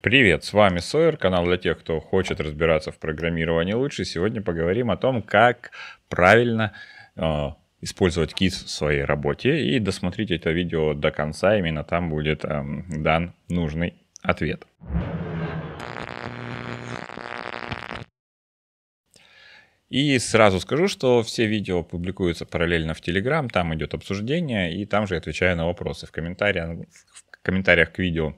Привет, с вами Сойер, канал для тех, кто хочет разбираться в программировании лучше. Сегодня поговорим о том, как правильно э, использовать кис в своей работе. И досмотрите это видео до конца, именно там будет э, дан нужный ответ. И сразу скажу, что все видео публикуются параллельно в Телеграм, там идет обсуждение, и там же я отвечаю на вопросы. В комментариях, в комментариях к видео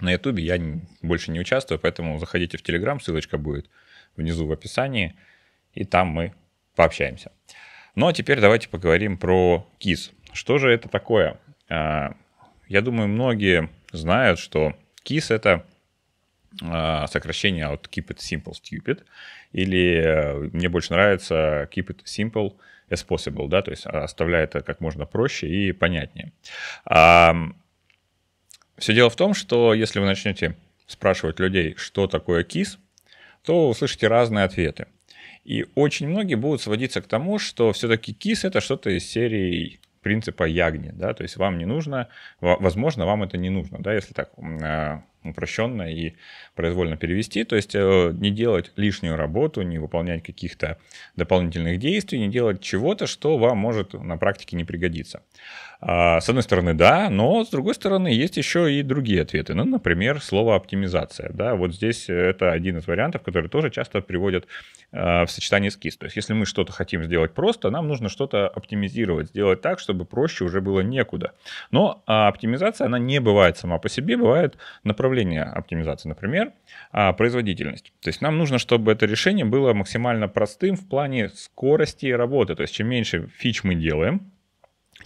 на Ютубе я больше не участвую, поэтому заходите в Телеграм, ссылочка будет внизу в описании, и там мы пообщаемся. Ну а теперь давайте поговорим про КИС. Что же это такое? А, я думаю, многие знают, что КИС это а, сокращение от Keep It Simple Stupid, или э, мне больше нравится Keep It Simple as Possible, да, то есть оставляй это как можно проще и понятнее. Все дело в том, что если вы начнете спрашивать людей, что такое КИС, то услышите разные ответы. И очень многие будут сводиться к тому, что все-таки КИС это что-то из серии принципа ягни, да, то есть вам не нужно, возможно, вам это не нужно, да, если так а, упрощенно и произвольно перевести, то есть э, не делать лишнюю работу, не выполнять каких-то дополнительных действий, не делать чего-то, что вам может на практике не пригодиться. А, с одной стороны, да, но с другой стороны, есть еще и другие ответы. Ну, например, слово оптимизация. Да, вот здесь э, это один из вариантов, который тоже часто приводят э, в сочетании с кис. То есть, если мы что-то хотим сделать просто, нам нужно что-то оптимизировать, сделать так, чтобы проще уже было некуда. Но а, оптимизация, она не бывает сама по себе, бывает направление оптимизации. Например, а, производительность. То есть, нам нужно, чтобы это решение было максимально простым в плане скорости работы. То есть, чем меньше фич мы делаем,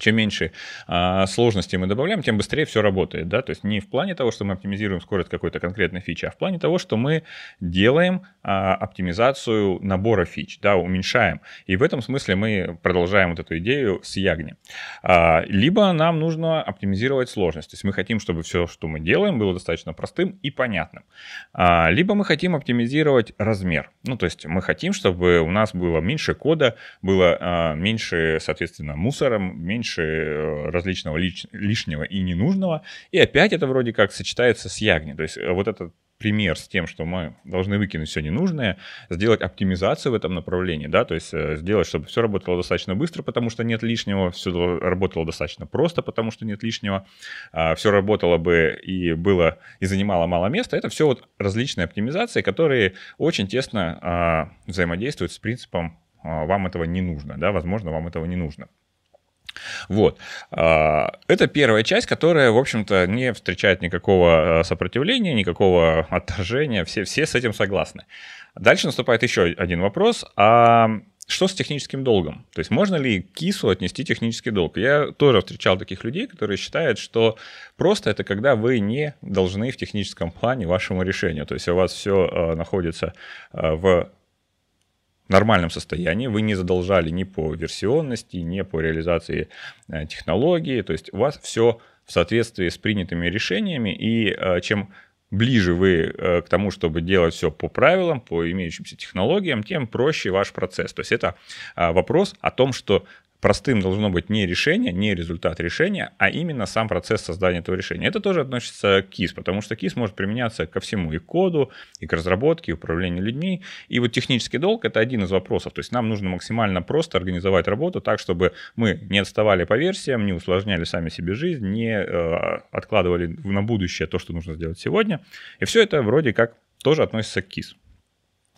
чем меньше а, сложности мы добавляем, тем быстрее все работает, да, то есть не в плане того, что мы оптимизируем скорость какой-то конкретной фичи, а в плане того, что мы делаем а, оптимизацию набора фич, да, уменьшаем, и в этом смысле мы продолжаем вот эту идею с Ягни. А, либо нам нужно оптимизировать сложность, то есть мы хотим, чтобы все, что мы делаем, было достаточно простым и понятным, а, либо мы хотим оптимизировать размер, ну, то есть мы хотим, чтобы у нас было меньше кода, было а, меньше, соответственно, мусора, меньше меньше э, различного лиш, лишнего и ненужного. И опять это вроде как сочетается с ягни. То есть э, вот этот пример с тем, что мы должны выкинуть все ненужное, сделать оптимизацию в этом направлении, да, то есть э, сделать, чтобы все работало достаточно быстро, потому что нет лишнего, все работало достаточно просто, потому что нет лишнего, а, все работало бы и было, и занимало мало места. Это все вот различные оптимизации, которые очень тесно а, взаимодействуют с принципом а, вам этого не нужно, да, возможно, вам этого не нужно. Вот. А, это первая часть, которая, в общем-то, не встречает никакого э, сопротивления, никакого отторжения. Все, все с этим согласны. Дальше наступает еще один вопрос. А что с техническим долгом? То есть можно ли КИСу отнести технический долг? Я тоже встречал таких людей, которые считают, что просто это когда вы не должны в техническом плане вашему решению. То есть у вас все э, находится э, в нормальном состоянии, вы не задолжали ни по версионности, ни по реализации э, технологии, то есть у вас все в соответствии с принятыми решениями, и э, чем ближе вы э, к тому, чтобы делать все по правилам, по имеющимся технологиям, тем проще ваш процесс. То есть это вопрос о том, что простым должно быть не решение, не результат решения, а именно сам процесс создания этого решения. Это тоже относится к KISS, потому что KISS может применяться ко всему, и к коду, и к разработке, и управлению людьми. И вот технический долг — это один из вопросов. То есть нам нужно максимально просто организовать работу так, чтобы мы не отставали по версиям, не усложняли сами себе жизнь, не э, откладывали на будущее то, что нужно сделать сегодня. И все это вроде как тоже относится к KISS.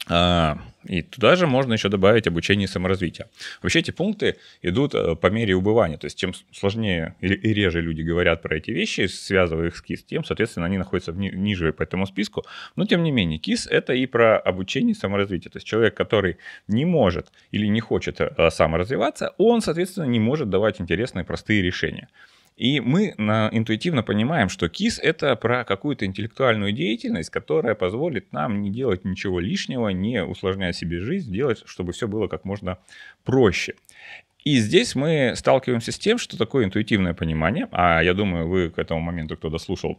А, и туда же можно еще добавить обучение и саморазвитие. Вообще эти пункты идут э, по мере убывания. То есть чем сложнее и реже люди говорят про эти вещи, связывая их с КИС, тем, соответственно, они находятся ниже по этому списку. Но тем не менее, КИС — это и про обучение и саморазвитие. То есть человек, который не может или не хочет э, саморазвиваться, он, соответственно, не может давать интересные простые решения. И мы на, интуитивно понимаем, что КИС – это про какую-то интеллектуальную деятельность, которая позволит нам не делать ничего лишнего, не усложнять себе жизнь, делать, чтобы все было как можно проще. И здесь мы сталкиваемся с тем, что такое интуитивное понимание, а я думаю, вы к этому моменту, кто дослушал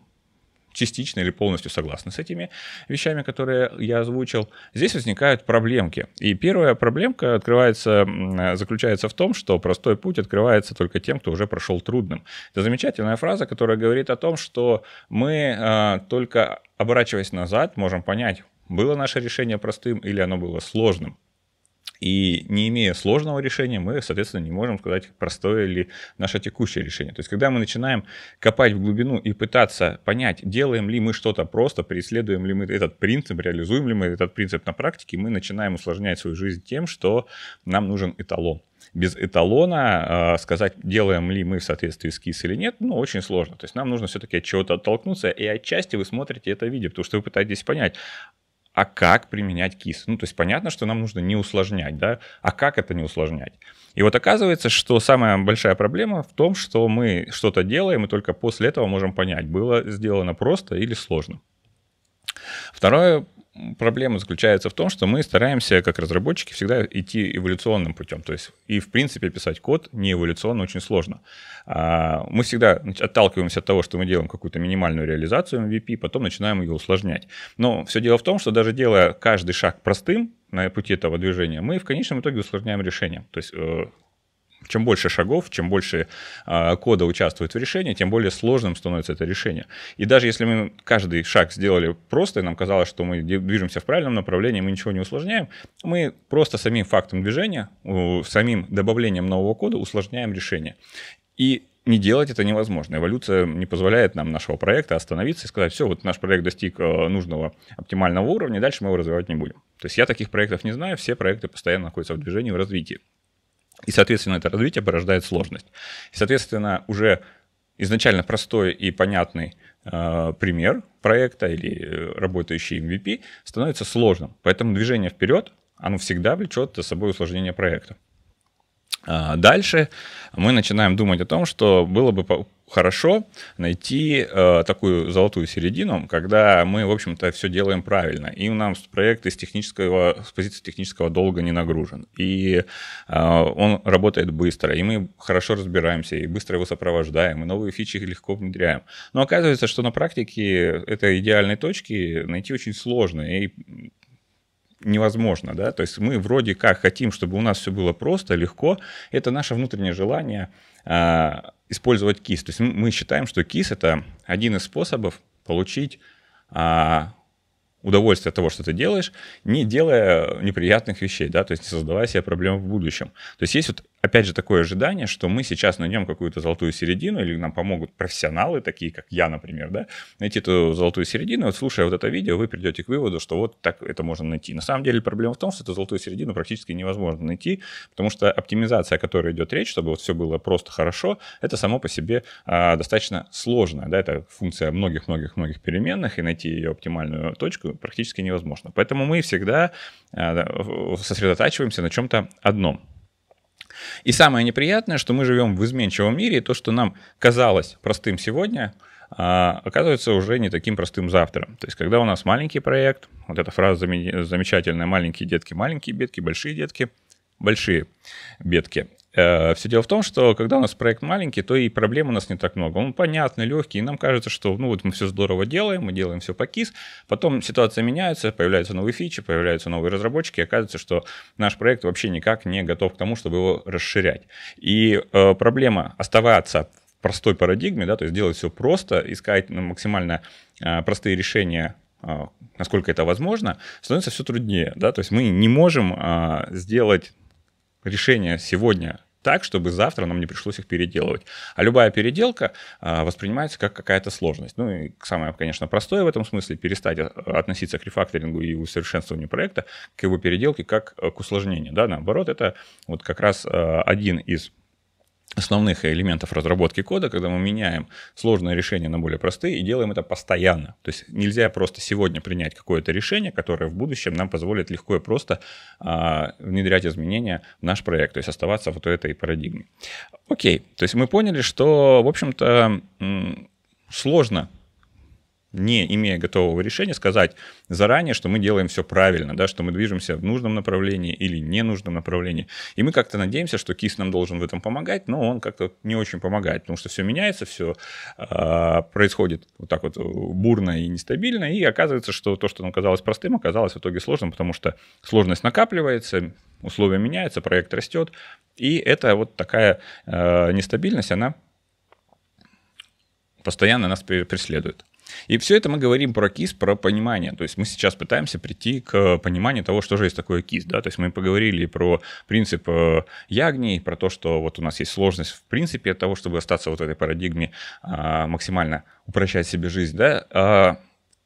частично или полностью согласны с этими вещами, которые я озвучил, здесь возникают проблемки. И первая проблемка открывается, заключается в том, что простой путь открывается только тем, кто уже прошел трудным. Это замечательная фраза, которая говорит о том, что мы а, только оборачиваясь назад, можем понять, было наше решение простым или оно было сложным. И не имея сложного решения, мы, соответственно, не можем сказать, простое ли наше текущее решение. То есть, когда мы начинаем копать в глубину и пытаться понять, делаем ли мы что-то просто, преследуем ли мы этот принцип, реализуем ли мы этот принцип на практике, мы начинаем усложнять свою жизнь тем, что нам нужен эталон без эталона а, сказать, делаем ли мы в соответствии с КИС или нет, ну, очень сложно. То есть нам нужно все-таки от чего-то оттолкнуться, и отчасти вы смотрите это видео, потому что вы пытаетесь понять, а как применять кис. Ну, то есть понятно, что нам нужно не усложнять, да, а как это не усложнять? И вот оказывается, что самая большая проблема в том, что мы что-то делаем, и только после этого можем понять, было сделано просто или сложно. Второе проблема заключается в том, что мы стараемся, как разработчики, всегда идти эволюционным путем. То есть и, в принципе, писать код не эволюционно очень сложно. А, мы всегда отталкиваемся от того, что мы делаем какую-то минимальную реализацию MVP, потом начинаем ее усложнять. Но все дело в том, что даже делая каждый шаг простым, на пути этого движения, мы в конечном итоге усложняем решение. То есть э, чем больше шагов, чем больше э, кода участвует в решении, тем более сложным становится это решение. И даже если мы каждый шаг сделали просто, и нам казалось, что мы движемся в правильном направлении, мы ничего не усложняем, мы просто самим фактом движения, самим добавлением нового кода усложняем решение. И не делать это невозможно. Эволюция не позволяет нам нашего проекта остановиться и сказать, все, вот наш проект достиг э, нужного оптимального уровня, дальше мы его развивать не будем. То есть я таких проектов не знаю, все проекты постоянно находятся в движении, в развитии. И, соответственно, это развитие порождает сложность. И, соответственно, уже изначально простой и понятный э, пример проекта или э, работающий MVP становится сложным. Поэтому движение вперед, оно всегда влечет за собой усложнение проекта. А дальше мы начинаем думать о том, что было бы хорошо найти э, такую золотую середину, когда мы, в общем-то, все делаем правильно, и у нас проект из технического, с позиции технического долга не нагружен, и э, он работает быстро, и мы хорошо разбираемся, и быстро его сопровождаем, и новые фичи легко внедряем. Но оказывается, что на практике этой идеальной точки найти очень сложно, и невозможно, да, то есть мы вроде как хотим, чтобы у нас все было просто, легко, это наше внутреннее желание э, использовать КИС. То есть мы считаем, что КИС это один из способов получить а, удовольствие от того, что ты делаешь, не делая неприятных вещей, да, то есть не создавая себе проблем в будущем. То есть есть вот опять же, такое ожидание, что мы сейчас найдем какую-то золотую середину, или нам помогут профессионалы, такие как я, например, да, найти эту золотую середину. Вот слушая вот это видео, вы придете к выводу, что вот так это можно найти. На самом деле проблема в том, что эту золотую середину практически невозможно найти, потому что оптимизация, о которой идет речь, чтобы вот все было просто хорошо, это само по себе а, достаточно сложная, да, это функция многих-многих-многих переменных, и найти ее оптимальную точку практически невозможно. Поэтому мы всегда а, сосредотачиваемся на чем-то одном. И самое неприятное, что мы живем в изменчивом мире, и то, что нам казалось простым сегодня, а, оказывается уже не таким простым завтра. То есть, когда у нас маленький проект, вот эта фраза замечательная, маленькие детки, маленькие бедки, большие детки, большие бедки. Э, все дело в том, что когда у нас проект маленький, то и проблем у нас не так много. Он понятный, легкий, и нам кажется, что ну вот мы все здорово делаем, мы делаем все по кис, потом ситуация меняется, появляются новые фичи, появляются новые разработчики, и оказывается, что наш проект вообще никак не готов к тому, чтобы его расширять. И э, проблема оставаться в простой парадигме, да, то есть делать все просто, искать ну, максимально э, простые решения э, насколько это возможно, становится все труднее. Да? То есть мы не можем а, сделать решения сегодня так, чтобы завтра нам не пришлось их переделывать. А любая переделка а, воспринимается как какая-то сложность. Ну и самое, конечно, простое в этом смысле перестать э, относиться к рефакторингу и усовершенствованию проекта, к его переделке как э, к усложнению. Да? Наоборот, это вот как раз э, один из основных элементов разработки кода, когда мы меняем сложные решения на более простые и делаем это постоянно. То есть нельзя просто сегодня принять какое-то решение, которое в будущем нам позволит легко и просто а, внедрять изменения в наш проект, то есть оставаться вот в этой парадигме. Окей, то есть мы поняли, что, в общем-то, сложно не имея готового решения, сказать заранее, что мы делаем все правильно, да, что мы движемся в нужном направлении или ненужном направлении. И мы как-то надеемся, что КИС нам должен в этом помогать, но он как-то не очень помогает, потому что все меняется, все э, а, происходит вот так вот э, бурно и нестабильно, и оказывается, что то, что нам казалось простым, оказалось в итоге сложным, потому что сложность накапливается, условия меняются, проект растет, и это вот такая э, нестабильность, она постоянно нас преследует. И все это мы говорим про КИС, про понимание. То есть мы сейчас пытаемся прийти к э, пониманию того, что же есть такое КИС. Да? То есть мы поговорили про принцип э, Ягни, про то, что вот у нас есть сложность в принципе от того, чтобы остаться вот в этой парадигме, а, максимально упрощать себе жизнь. Да? А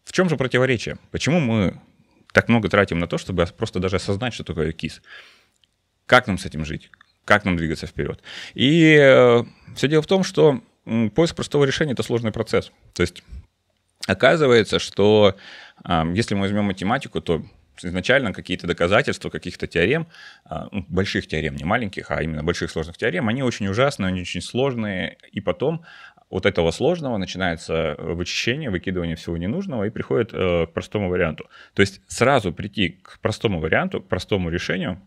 в чем же противоречие? Почему мы так много тратим на то, чтобы просто даже осознать, что такое КИС? Как нам с этим жить? Как нам двигаться вперед? И э, все дело в том, что поиск простого решения – это сложный процесс. То есть Оказывается, что если мы возьмем математику, то изначально какие-то доказательства каких-то теорем, а, ну, больших теорем, не маленьких, а именно больших сложных теорем, они очень ужасные, они очень сложные, и потом от этого сложного начинается э, вычищение, выкидывание всего ненужного и приходит э, к простому варианту. То есть сразу прийти к простому варианту, к простому решению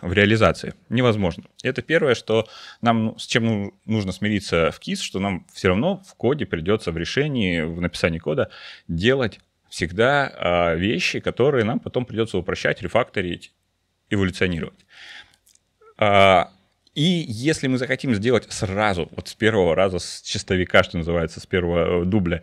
в реализации. Невозможно. Это первое, что нам ну, с чем ну, нужно смириться в КИС, что нам все равно в коде придется в решении, в написании кода делать всегда а, вещи, которые нам потом придется упрощать, рефакторить, эволюционировать. А, и если мы захотим сделать сразу, вот с первого раза, с чистовика, что называется, с первого дубля,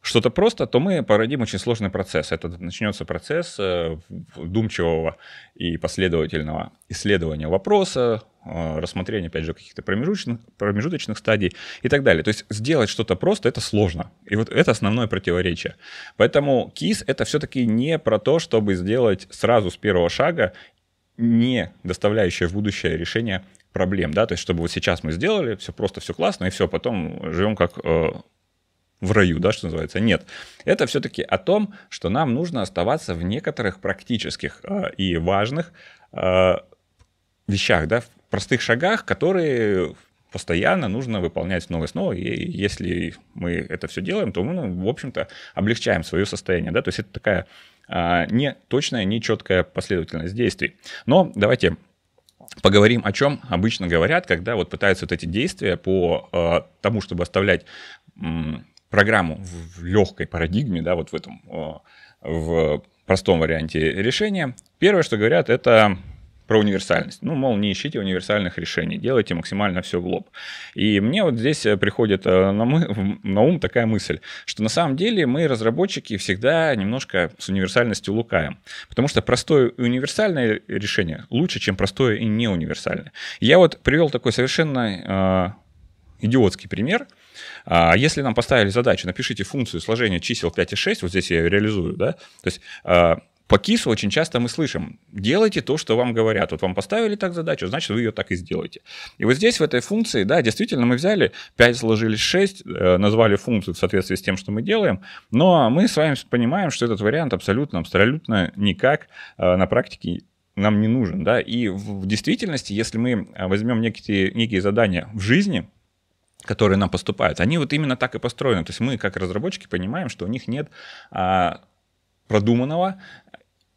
что-то просто, то мы породим очень сложный процесс. Это начнется процесс э, думчивого и последовательного исследования вопроса, э, рассмотрения, опять же, каких-то промежуточных, промежуточных стадий и так далее. То есть сделать что-то просто — это сложно. И вот это основное противоречие. Поэтому КИС — это все-таки не про то, чтобы сделать сразу с первого шага не доставляющее в будущее решение проблем, да, то есть чтобы вот сейчас мы сделали, все просто, все классно, и все, потом живем как э, в раю, да, что называется. Нет. Это все-таки о том, что нам нужно оставаться в некоторых практических э, и важных э, вещах, да, в простых шагах, которые постоянно нужно выполнять снова и снова. И если мы это все делаем, то мы, ну, в общем-то, облегчаем свое состояние. Да? То есть это такая а, не точная, не четкая последовательность действий. Но давайте поговорим о чем обычно говорят, когда вот пытаются вот эти действия по а, тому, чтобы оставлять программу в легкой парадигме, да, вот в этом, в простом варианте решения, первое, что говорят, это про универсальность. Ну, мол, не ищите универсальных решений, делайте максимально все в лоб. И мне вот здесь э, приходит э, на, мы, на ум такая мысль, что на самом деле мы, разработчики, всегда немножко с универсальностью лукаем. Потому что простое и универсальное решение лучше, чем простое и неуниверсальное. Я вот привел такой совершенно э, идиотский пример – а если нам поставили задачу, напишите функцию сложения чисел 5 и 6, вот здесь я ее реализую, да, то есть а, по КИСу очень часто мы слышим, делайте то, что вам говорят. Вот вам поставили так задачу, значит, вы ее так и сделаете. И вот здесь в этой функции, да, действительно, мы взяли 5, сложили 6, э, назвали функцию в соответствии с тем, что мы делаем, но мы с вами понимаем, что этот вариант абсолютно, абсолютно никак э, на практике нам не нужен, да, и в действительности, если мы а, возьмем некие, некие задания в жизни, которые нам поступают, они вот именно так и построены. То есть мы, как разработчики, понимаем, что у них нет а, продуманного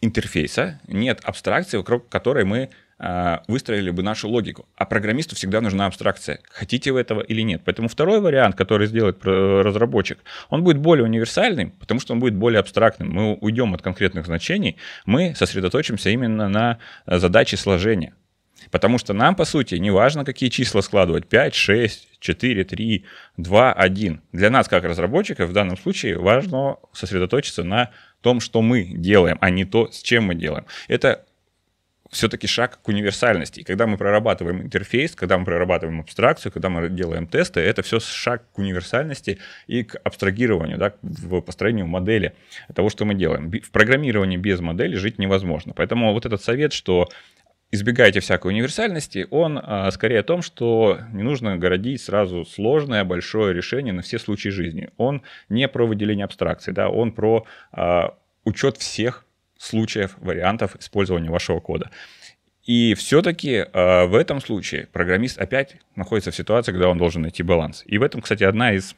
интерфейса, нет абстракции, вокруг которой мы а, выстроили бы нашу логику. А программисту всегда нужна абстракция, хотите вы этого или нет. Поэтому второй вариант, который сделает разработчик, он будет более универсальным, потому что он будет более абстрактным. Мы уйдем от конкретных значений, мы сосредоточимся именно на а, задаче сложения. Потому что нам, по сути, не важно, какие числа складывать. 5, 6, 4, 3, 2, 1. Для нас, как разработчиков, в данном случае важно сосредоточиться на том, что мы делаем, а не то, с чем мы делаем. Это все-таки шаг к универсальности. И когда мы прорабатываем интерфейс, когда мы прорабатываем абстракцию, когда мы делаем тесты, это все шаг к универсальности и к абстрагированию, да, в построению модели того, что мы делаем. В программировании без модели жить невозможно. Поэтому вот этот совет, что избегайте всякой универсальности, он а, скорее о том, что не нужно городить сразу сложное большое решение на все случаи жизни. Он не про выделение абстракции, да, он про а, учет всех случаев, вариантов использования вашего кода. И все-таки э, а, в этом случае программист опять находится в ситуации, когда он должен найти баланс. И в этом, кстати, одна из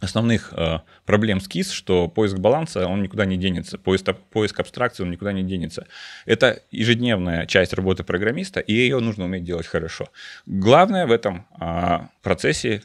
основных э, проблем с КИС, что поиск баланса, он никуда не денется, поиск, поиск абстракции, он никуда не денется. Это ежедневная часть работы программиста, и ее нужно уметь делать хорошо. Главное в этом а, процессе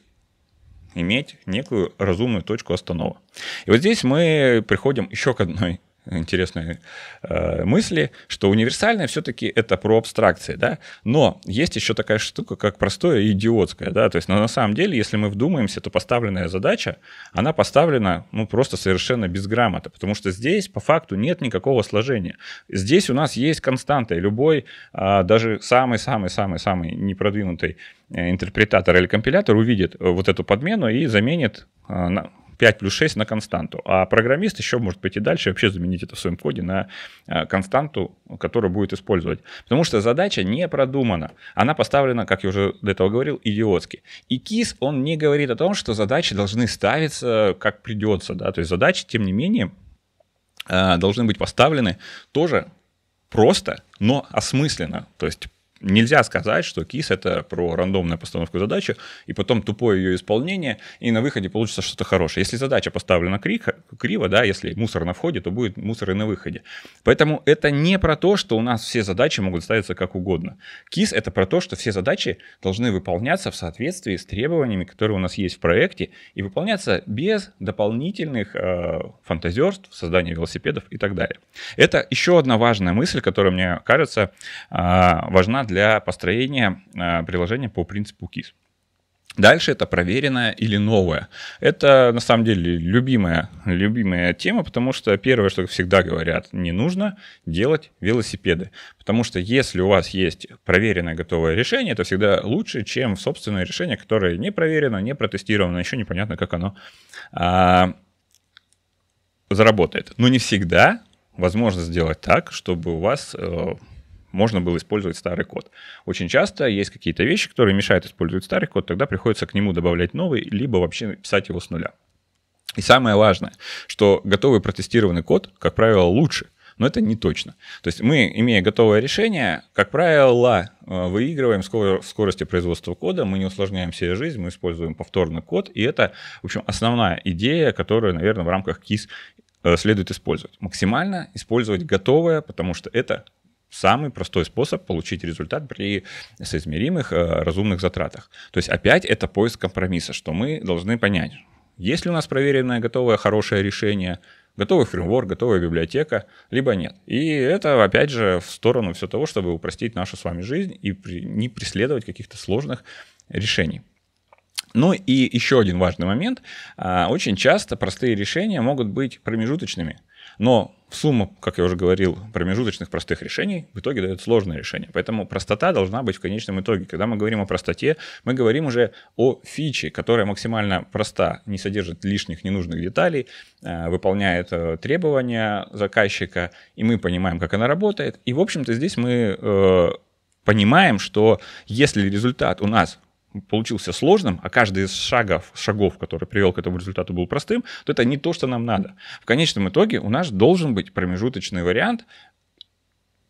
иметь некую разумную точку останова. И вот здесь мы приходим еще к одной интересные э, мысли, что универсальное все-таки это про абстракции, да, но есть еще такая штука, как простое и идиотское, да, то есть но на самом деле, если мы вдумаемся, то поставленная задача, она поставлена, ну, просто совершенно без грамота, потому что здесь по факту нет никакого сложения. Здесь у нас есть константы, любой, э, даже самый-самый-самый-самый непродвинутый э, интерпретатор или компилятор увидит э, вот эту подмену и заменит э, на 5 плюс 6 на константу. А программист еще может пойти дальше и вообще заменить это в своем коде на э, константу, которую будет использовать. Потому что задача не продумана. Она поставлена, как я уже до этого говорил, идиотски. И КИС, он не говорит о том, что задачи должны ставиться э, как придется. Да? То есть задачи, тем не менее, э, должны быть поставлены тоже просто, но осмысленно. То есть нельзя сказать, что кис это про рандомную постановку задачи и потом тупое ее исполнение, и на выходе получится что-то хорошее. Если задача поставлена криво, криво, да, если мусор на входе, то будет мусор и на выходе. Поэтому это не про то, что у нас все задачи могут ставиться как угодно. Кис это про то, что все задачи должны выполняться в соответствии с требованиями, которые у нас есть в проекте, и выполняться без дополнительных э, фантазерств, создания велосипедов и так далее. Это еще одна важная мысль, которая, мне кажется, э, важна для построения э, приложения по принципу KISS. Дальше это проверенное или новое. Это на самом деле любимая, любимая тема, потому что первое, что всегда говорят, не нужно делать велосипеды. Потому что если у вас есть проверенное готовое решение, это всегда лучше, чем собственное решение, которое не проверено, не протестировано, еще непонятно, как оно а, заработает. Но не всегда возможно сделать так, чтобы у вас э, можно было использовать старый код. Очень часто есть какие-то вещи, которые мешают использовать старый код, тогда приходится к нему добавлять новый, либо вообще писать его с нуля. И самое важное, что готовый протестированный код, как правило, лучше, но это не точно. То есть мы, имея готовое решение, как правило, э, выигрываем в скорости производства кода, мы не усложняем себе жизнь, мы используем повторный код, и это, в общем, основная идея, которую, наверное, в рамках кис э, следует использовать. Максимально использовать готовое, потому что это самый простой способ получить результат при соизмеримых э, разумных затратах. То есть опять это поиск компромисса, что мы должны понять, есть ли у нас проверенное, готовое, хорошее решение, готовый фреймворк, готовая библиотека, либо нет. И это, опять же, в сторону все того, чтобы упростить нашу с вами жизнь и не преследовать каких-то сложных решений. Ну и еще один важный момент. А, очень часто простые решения могут быть промежуточными, но сумма, как я уже говорил, промежуточных простых решений в итоге дает сложное решение. Поэтому простота должна быть в конечном итоге. Когда мы говорим о простоте, мы говорим уже о фиче, которая максимально проста, не содержит лишних ненужных деталей, э, выполняет э, требования заказчика, и мы понимаем, как она работает. И, в общем-то, здесь мы э, понимаем, что если результат у нас получился сложным, а каждый из шагов, шагов, который привел к этому результату, был простым, то это не то, что нам надо. В конечном итоге у нас должен быть промежуточный вариант,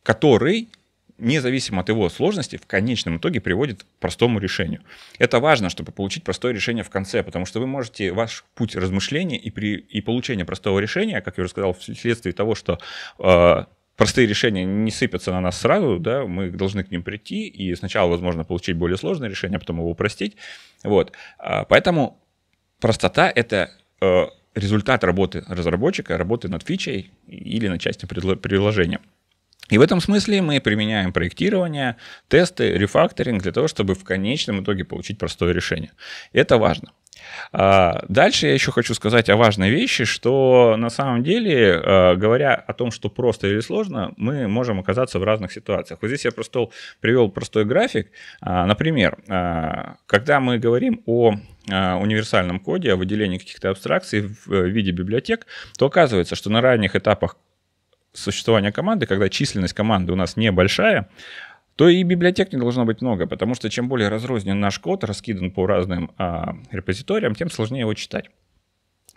который независимо от его сложности, в конечном итоге приводит к простому решению. Это важно, чтобы получить простое решение в конце, потому что вы можете ваш путь размышления и, при, и получения простого решения, как я уже сказал, вследствие того, что э, простые решения не сыпятся на нас сразу, да, мы должны к ним прийти и сначала, возможно, получить более сложное решение, а потом его упростить. Вот. А, поэтому простота — это э, результат работы разработчика, работы над фичей или над частью приложения. И в этом смысле мы применяем проектирование, тесты, рефакторинг для того, чтобы в конечном итоге получить простое решение. Это важно. А, дальше я еще хочу сказать о важной вещи, что на самом деле, а, говоря о том, что просто или сложно, мы можем оказаться в разных ситуациях. Вот здесь я просто привел простой график. А, например, когда мы говорим о универсальном коде, о выделении каких-то абстракций в э, виде библиотек, то оказывается, что на ранних этапах существования команды, когда численность команды у нас небольшая, то и библиотек не должно быть много, потому что чем более разрознен наш код, раскидан по разным а, репозиториям, тем сложнее его читать,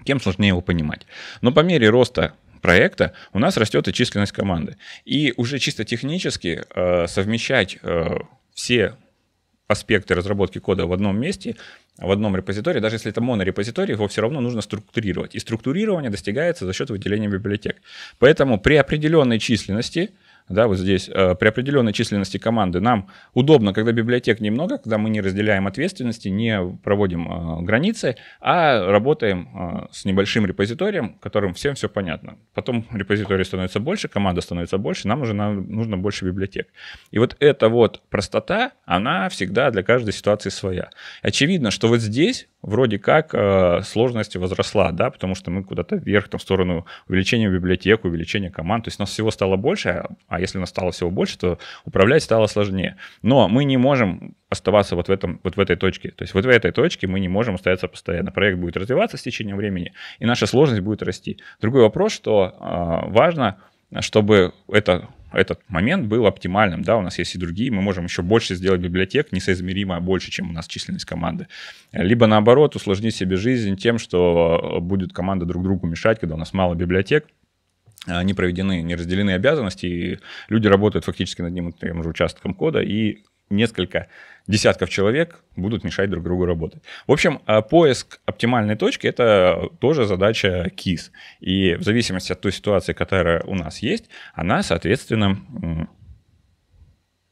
тем сложнее его понимать. Но по мере роста проекта, у нас растет и численность команды. И уже чисто технически э, совмещать э, все аспекты разработки кода в одном месте, в одном репозитории, даже если это монорепозиторий, его все равно нужно структурировать. И структурирование достигается за счет выделения библиотек. Поэтому при определенной численности – да, вот здесь, э, при определенной численности команды нам удобно, когда библиотек немного, когда мы не разделяем ответственности, не проводим э, границы, а работаем э, с небольшим репозиторием, которым всем все понятно. Потом репозиторий становится больше, команда становится больше, нам уже нам нужно больше библиотек. И вот эта вот простота, она всегда для каждой ситуации своя. Очевидно, что вот здесь вроде как э, сложность возросла, да, потому что мы куда-то вверх, там, в сторону увеличения библиотек, увеличения команд, то есть у нас всего стало больше, а если у нас стало всего больше, то управлять стало сложнее. Но мы не можем оставаться вот в, этом, вот в этой точке. То есть вот в этой точке мы не можем остаться постоянно. Проект будет развиваться с течением времени, и наша сложность будет расти. Другой вопрос, что э, важно, чтобы это этот момент был оптимальным, да, у нас есть и другие, мы можем еще больше сделать библиотек, несоизмеримо больше, чем у нас численность команды. Либо наоборот, усложнить себе жизнь тем, что э, будет команда друг другу мешать, когда у нас мало библиотек, а, не проведены, не разделены обязанности, и люди работают фактически над одним и тем же участком кода, и несколько десятков человек будут мешать друг другу работать. В общем, а, поиск оптимальной точки – это тоже задача КИС. И в зависимости от той ситуации, которая у нас есть, она, соответственно,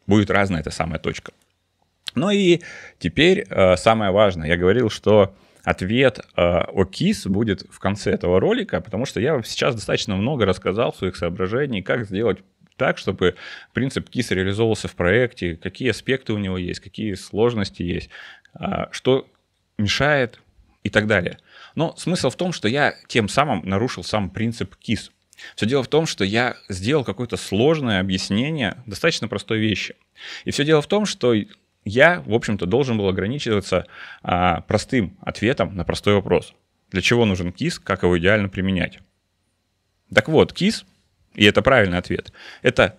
будет разная эта самая точка. Ну и теперь а, самое важное. Я говорил, что ответ а, о КИС будет в конце этого ролика, потому что я сейчас достаточно много рассказал своих соображений, как сделать так, чтобы принцип КИС реализовывался в проекте, какие аспекты у него есть, какие сложности есть, а, что мешает и так далее. Но смысл в том, что я тем самым нарушил сам принцип КИС. Все дело в том, что я сделал какое-то сложное объяснение достаточно простой вещи. И все дело в том, что я, в общем-то, должен был ограничиваться а, простым ответом на простой вопрос. Для чего нужен КИС, как его идеально применять? Так вот, КИС и это правильный ответ, это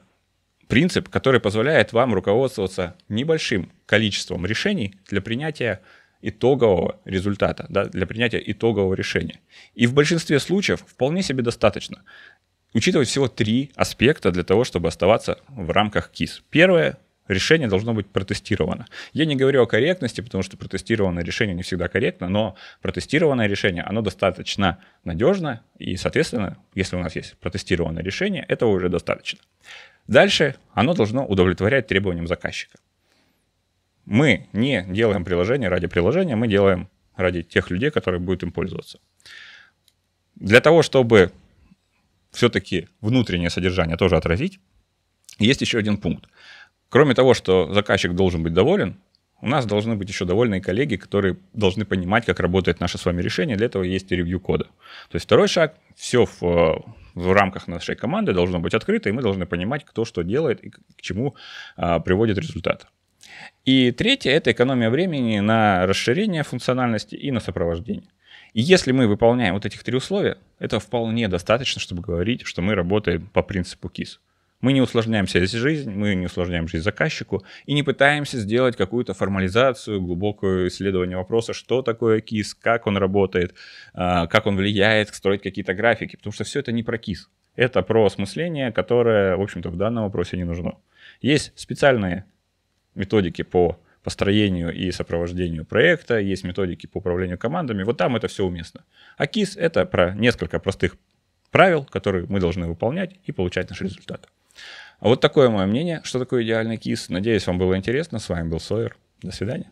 принцип, который позволяет вам руководствоваться небольшим количеством решений для принятия итогового результата, да, для принятия итогового решения. И в большинстве случаев вполне себе достаточно учитывать всего три аспекта для того, чтобы оставаться в рамках КИС. Первое решение должно быть протестировано. Я не говорю о корректности, потому что протестированное решение не всегда корректно, но протестированное решение, оно достаточно надежно, и, соответственно, если у нас есть протестированное решение, этого уже достаточно. Дальше оно должно удовлетворять требованиям заказчика. Мы не делаем приложение ради приложения, мы делаем ради тех людей, которые будут им пользоваться. Для того, чтобы все-таки внутреннее содержание тоже отразить, есть еще один пункт. Кроме того, что заказчик должен быть доволен, у нас должны быть еще довольные коллеги, которые должны понимать, как работает наше с вами решение. Для этого есть ревью кода. То есть второй шаг, все в, э, в рамках нашей команды должно быть открыто, и мы должны понимать, кто что делает и к, к чему а, приводит результат. И третье – это экономия времени на расширение функциональности и на сопровождение. И если мы выполняем вот этих три условия, это вполне достаточно, чтобы говорить, что мы работаем по принципу КИС. Мы не усложняем себе жизнь, мы не усложняем жизнь заказчику и не пытаемся сделать какую-то формализацию, глубокое исследование вопроса, что такое КИС, как он работает, а, как он влияет, строить какие-то графики, потому что все это не про КИС. Это про осмысление, которое, в общем-то, в данном вопросе не нужно. Есть специальные методики по построению и сопровождению проекта, есть методики по управлению командами, вот там это все уместно. А КИС — это про несколько простых правил, которые мы должны выполнять и получать наш результат. А вот такое мое мнение, что такое идеальный кис. Надеюсь, вам было интересно. С вами был Сойер. До свидания.